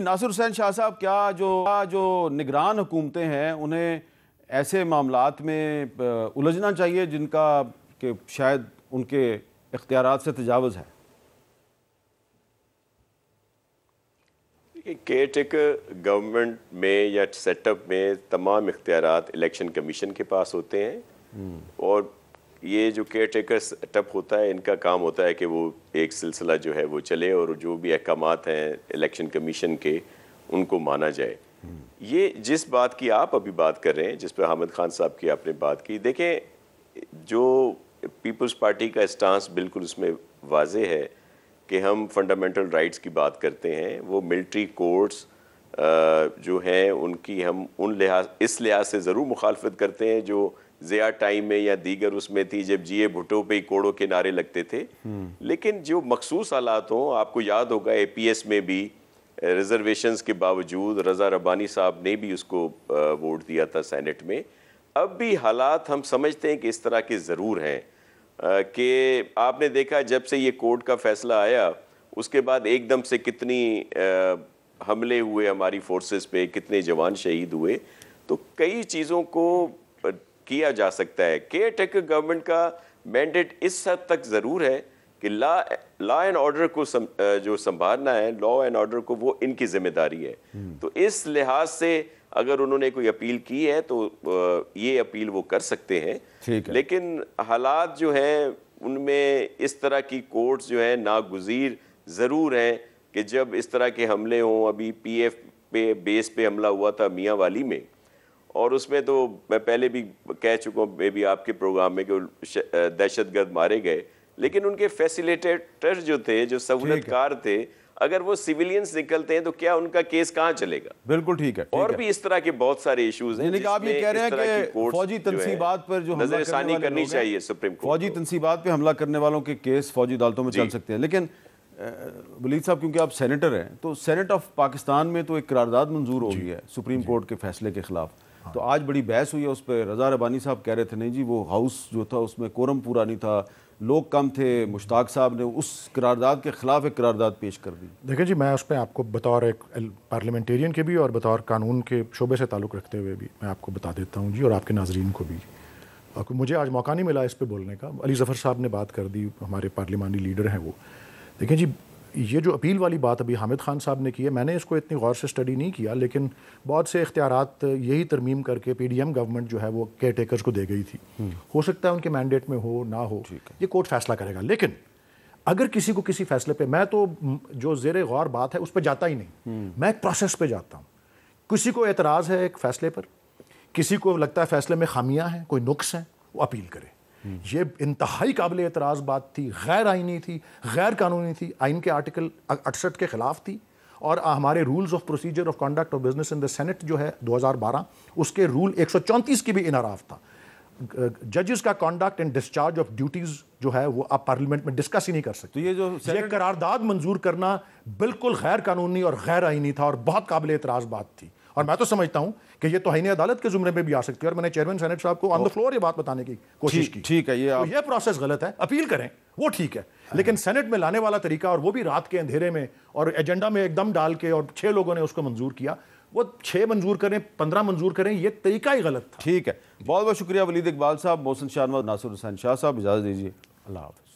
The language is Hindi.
नासिर हुसैन शाह साहब क्या जो जो निगरान हुकूमतें हैं उन्हें ऐसे मामला में उलझना चाहिए जिनका कि शायद उनके इख्तियार से तजावज़ है देखिए केयर गवर्नमेंट में या सेटअप में तमाम इख्तियार इलेक्शन कमीशन के पास होते हैं हम्म। और ये जो केयर टेकर सेटअप होता है इनका काम होता है कि वो एक सिलसिला जो है वो चले और जो भी अहकाम हैं इलेक्शन कमीशन के उनको माना जाए ये जिस बात की आप अभी बात कर रहे हैं जिस पर हामिद खान साहब की आपने बात की देखें जो पीपल्स पार्टी का स्टांस बिल्कुल उसमें वाज है कि हम फंडामेंटल राइट्स की बात करते हैं वो मिल्ट्री कोर्ट्स जो हैं उनकी हम उन लिहाज इस लिहाज से ज़रूर मुखालफत करते हैं जो ज़िया टाइम में या दीगर उसमें थी जब जिए भुटो पे ही कोड़ों के नारे लगते थे लेकिन जो मखसूस हालात हों आपको याद होगा ए में भी रिजर्वेशंस के बावजूद रज़ा रबानी साहब ने भी उसको वोट दिया था सेनेट में अब भी हालात हम समझते हैं कि इस तरह के ज़रूर हैं कि आपने देखा जब से ये कोर्ट का फैसला आया उसके बाद एकदम से कितनी हमले हुए हमारी फोर्सेस पे कितने जवान शहीद हुए तो कई चीज़ों को किया जा सकता है केयर टेकर गवर्नमेंट का मैंडेट इस हद तक ज़रूर है कि ला लॉ एंड ऑर्डर को सम, जो संभालना है लॉ एंड ऑर्डर को वो इनकी जिम्मेदारी है हम्म। तो इस लिहाज से अगर उन्होंने कोई अपील की है तो ये अपील वो कर सकते हैं है। लेकिन हालात जो हैं उनमें इस तरह की कोर्ट्स जो हैं नागुजीर ज़रूर हैं कि जब इस तरह के हमले हों अभी पीएफ पे बेस पे हमला हुआ था मियाँ वाली में और उसमें तो मैं पहले भी कह चुका हूँ बेबी आपके प्रोग्राम में कि दहशत गर्द मारे गए लेकिन उनके फैसिलिटेटर जो थे जो सहूलतकार थे अगर वो सिविलियंस निकलते हैं तो क्या उनका केस कहाँ चलेगा बिल्कुल ठीक है ठीक और है। भी इस तरह के बहुत सारे इश्यूज हैं आप ये कह रहे हैं कि फौजी तनसीबात पर जो नजरसानी करनी चाहिए सुप्रीम कोर्ट फौजी तनसीबात पे हमला करने वालों के केस फौजी अदालतों में चल सकते हैं लेकिन वलीद साहब क्योंकि आप सेनेटर हैं तो सेनेट ऑफ पाकिस्तान में तो एक करारदाद मंजूर हो गई है सुप्रीम कोर्ट के फैसले के खिलाफ तो आज बड़ी बहस हुई है उस पर रजा रबानी साहब कह रहे थे नहीं जी वो हाउस जो था उसमें कोरम पूरा नहीं था लोग कम थे मुश्ताक साहब ने उस करारदाद के ख़िलाफ़ एक करारदाद पेश कर दी देखिए जी मैं उस पर आपको बतौर एक पार्लियामेंटेरियन के भी और बतौर कानून के शोबे से ताल्लुक़ रखते हुए भी मैं आपको बता देता हूँ जी और आपके नाजरन को भी मुझे आज मौका नहीं मिला इस पर बोलने का अली ज़फ़र साहब ने बात कर दी हमारे पार्लियामानी लीडर हैं वो देखिए जी ये जो अपील वाली बात अभी हामिद खान साहब ने की है मैंने इसको इतनी गौर से स्टडी नहीं किया लेकिन बहुत से इख्तियार यही तरमीम करके पी डी एम गवर्नमेंट जो है वो केयर टेकर्स को दे गई थी हम्म। हो सकता है उनके मैंडेट में हो ना हो ये कोर्ट फैसला करेगा लेकिन अगर किसी को किसी फैसले पे मैं तो जो जेर गौर बात है उस पर जाता ही नहीं हम्म। मैं एक प्रोसेस पे जाता हूँ किसी को एतराज़ है एक फैसले पर किसी को लगता है फैसले में खामियाँ हैं कोई नुक्स हैं वो अपील करे ये इंतहाई काबिल एतराज़ बात थी गैर आइनी थी गैर कानूनी थी आइन के आर्टिकल अड़सठ के ख़िलाफ़ थी और हमारे rules of procedure of conduct of business in the senate जो है 2012 उसके रूल एक की भी इनाराफ था जजेस का conduct and discharge of duties जो है वो आप पार्लियामेंट में डिस्कस ही नहीं कर सकते तो ये जो ये करारदाद मंजूर करना बिल्कुल गैर कानूनी और गैर आइनी था और बहुत काबिल एतराज़ बात थी और मैं तो समझता हूं कि ये तो तोहनी अदालत के जुमरे में भी आ सकती है और मैंने चेयरमैन सेनेट साहब को ऑन द फ्लोर ये बात बताने की कोशिश की ठीक है ये तो आप... तो ये प्रोसेस गलत है अपील करें वो ठीक है हाँ। लेकिन सेनेट में लाने वाला तरीका और वो भी रात के अंधेरे में और एजेंडा में एकदम डाल के और छः लोगों ने उसको मंजूर किया वो छः मंजूर करें पंद्रह मंजूर करें ये तरीका ही गलत था ठीक है बहुत बहुत शुक्रिया वलीद इकबाल साहब मोहसिन शाह नासिर हुसैन शाह साहब इजाज़त दीजिए अल्लाह हाफ़